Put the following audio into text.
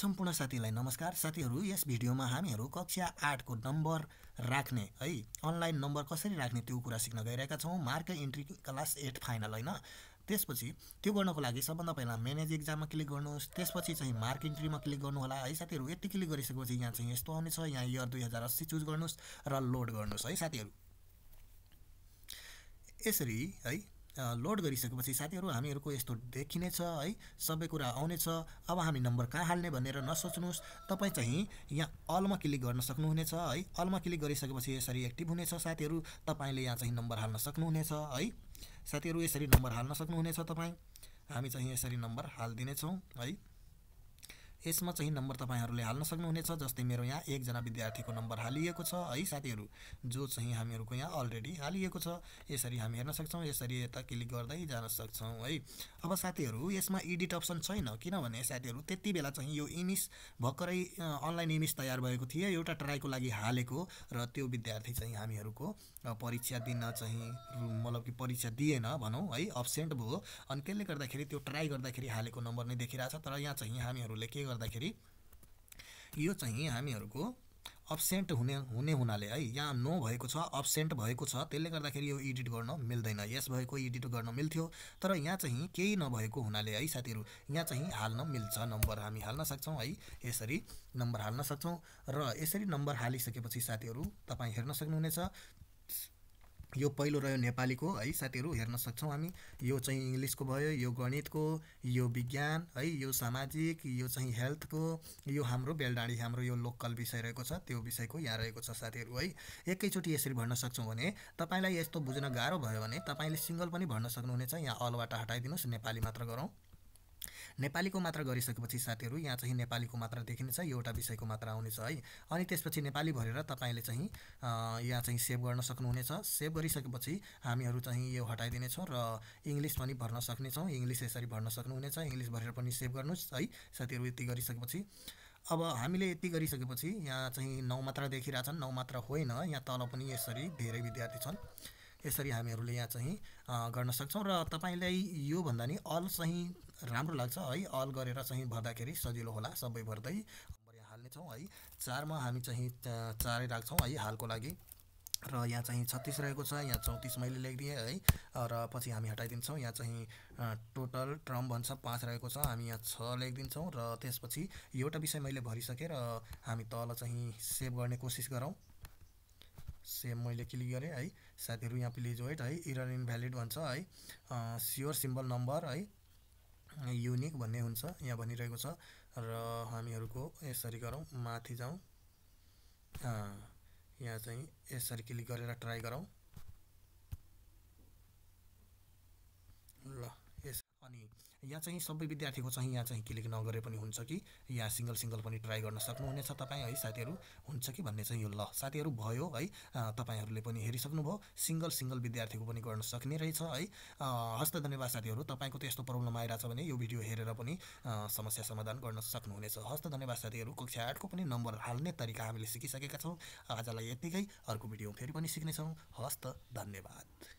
सम्पूर्ण साथीलाई नमस्कार साथीहरू यस भिडियोमा हामीहरू कक्षा आठको नम्बर राख्ने है अनलाइन नम्बर कसरी राख्ने त्यो कुरा सिक्न गइरहेका छौँ mark entry class eight final होइन त्यसपछि त्यो गर्नको लागि सबभन्दा पहिला म्यानेज इक्जाममा क्लिक गर्नुहोस् त्यसपछि चाहिँ मार्क इन्ट्रीमा क्लिक गर्नु होला है साथीहरू यति क्लिक गरिसकेपछि यहाँ चाहिँ यस्तो आउनेछ यहाँ इयर दुई हजार अस्सी चुज गर्नुहोस् र लोड गर्नुहोस् है साथीहरू यसरी है लोड गरिसकेपछि साथीहरू हामीहरूको यस्तो देखिनेछ है सबै कुरा आउनेछ अब हामी नम्बर कहाँ हाल्ने भनेर नसोच्नुहोस् तपाईँ चाहिँ यहाँ अलमा क्लिक गर्न सक्नुहुनेछ है अलमा क्लिक गरिसकेपछि यसरी एक्टिभ हुनेछ साथीहरू तपाईँले यहाँ चाहिँ नम्बर हाल्न सक्नुहुनेछ है साथीहरू यसरी नम्बर हाल्न सक्नुहुनेछ तपाईँ हामी चाहिँ यसरी नम्बर हालिदिनेछौँ है यसमा चाहिँ नम्बर तपाईँहरूले हाल्न सक्नुहुनेछ जस्तै मेरो यहाँ एकजना विद्यार्थीको नम्बर हालिएको छ है साथीहरू जो चाहिँ हामीहरूको यहाँ अलरेडी हालिएको छ यसरी हामी हेर्न सक्छौँ यसरी यता क्लिक गर्दै जान सक्छौँ है अब साथीहरू यसमा एडिट अप्सन छैन किनभने साथीहरू त्यति बेला चाहिँ यो इमिस भर्खरै अनलाइन इमिस तयार भएको थियो एउटा ट्राईको लागि हालेको र त्यो विद्यार्थी चाहिँ हामीहरूको परीक्षा दिन चाहिँ मतलब कि परीक्षा दिएन भनौँ है अब्सेन्ट भयो अनि त्यसले गर्दाखेरि त्यो ट्राई गर्दाखेरि हालेको नम्बर नै देखिरहेको छ तर यहाँ चाहिँ हामीहरूले के गर्दाखेरि यो चाहिँ हामीहरूको अब्सेन्ट हुने हुने हुनाले है यहाँ नो भएको छ अब्सेन्ट भएको छ त्यसले गर्दाखेरि यो इडिट गर्न मिल्दैन यस भएको इडिट गर्न मिल्थ्यो तर यहाँ चाहिँ केही नभएको हुनाले है साथीहरू यहाँ चाहिँ हाल्न मिल्छ नम्बर हामी हाल्न सक्छौँ है यसरी नम्बर हाल्न सक्छौँ र यसरी नम्बर हालिसकेपछि साथीहरू तपाईँ हेर्न सक्नुहुनेछ यो पहिलो रह्यो नेपालीको है साथीहरू हेर्न सक्छौँ हामी यो चाहिँ इङ्ग्लिसको भयो यो गणितको यो विज्ञान है यो सामाजिक यो चाहिँ हेल्थको यो हाम्रो बेलडाँडी हाम्रो यो लोकल विषय रहेको छ त्यो विषयको यहाँ रहेको छ साथीहरू है एकैचोटि यसरी भन्न सक्छौँ भने तपाईँलाई यस्तो बुझ्न गाह्रो भयो भने तपाईँले सिङ्गल पनि भन्न सक्नुहुनेछ यहाँ अलबाट हटाइदिनुहोस् नेपाली मात्र गरौँ नेपालीको मात्र गरिसकेपछि साथीहरू यहाँ चाहिँ नेपालीको मात्रा देखिनेछ यो एउटा विषयको मात्रा आउनेछ है अनि त्यसपछि नेपाली भरेर तपाईँले चाहिँ यहाँ चाहिँ सेभ गर्न सक्नुहुनेछ सेभ गरिसकेपछि हामीहरू चाहिँ यो हटाइदिनेछौँ र इङ्ग्लिस पनि भर्न सक्नेछौँ इङ्ग्लिस यसरी भर्न सक्नुहुनेछ इङ्ग्लिस भरेर पनि सेभ गर्नुहोस् है साथीहरू यति गरिसकेपछि अब हामीले यति गरिसकेपछि यहाँ चाहिँ नौ मात्रा देखिरहेछन् नौ मात्र होइन यहाँ तल पनि यसरी धेरै विद्यार्थी छन् यसरी हामीहरूले यहाँ चाहिँ गर्न सक्छौँ र तपाईँलाई योभन्दा नि अल चाहिँ राम्रो लाग्छ है अल गरेर चाहिँ भर्दाखेरि सजिलो होला सबै भर्दै नम्बर हाल्नेछौँ है चारमा हामी चाहिँ चारै राख्छौँ है हालको लागि र यहाँ चाहिँ छत्तिस रहेको छ यहाँ चौतिस मैले लेखिदिएँ है र पछि हामी हटाइदिन्छौँ यहाँ चाहिँ टोटल ट्रम भन्छ पाँच रहेको छ हामी यहाँ छ लेखिदिन्छौँ र त्यसपछि एउटा विषय मैले भरिसकेँ र हामी तल चाहिँ सेभ गर्ने कोसिस गरौँ सेभ मैले क्लिक गरेँ है साथीहरू यहाँ प्लिज वेट है इरन इनभ्यालिड भन्छ है स्योर सिम्बल नम्बर है युनिक भन्ने हुन्छ यहाँ भनिरहेको छ र हामीहरूको यसरी गरौँ माथि जाउँ यहाँ चाहिँ यसरी क्लिक गरेर ट्राई गरौँ ल यस अनि यहाँ चाहिँ सबै विद्यार्थीको चाहिँ यहाँ चाहिँ क्लिक नगरे पनि हुन्छ कि यहाँ सिङ्गल सिङ्गल पनि ट्राई गर्न सक्नुहुनेछ तपाईँ है साथीहरू हुन्छ कि भन्ने चाहिँ यो ल साथीहरू भयो है तपाईँहरूले पनि हेरिसक्नुभयो सिङ्गल सिङ्गल विद्यार्थीको पनि गर्न सक्ने रहेछ है हस्त धन्यवाद साथीहरू तपाईँको त यस्तो प्रब्लम आइरहेछ भने यो भिडियो हेरेर पनि समस्या समाधान गर्न सक्नुहुनेछ हस्त धन्यवाद साथीहरू कक्षा आठको पनि नम्बर हाल्ने तरिका हामीले सिकिसकेका छौँ आजलाई यतिकै अर्को भिडियो फेरि पनि सिक्नेछौँ हस्त धन्यवाद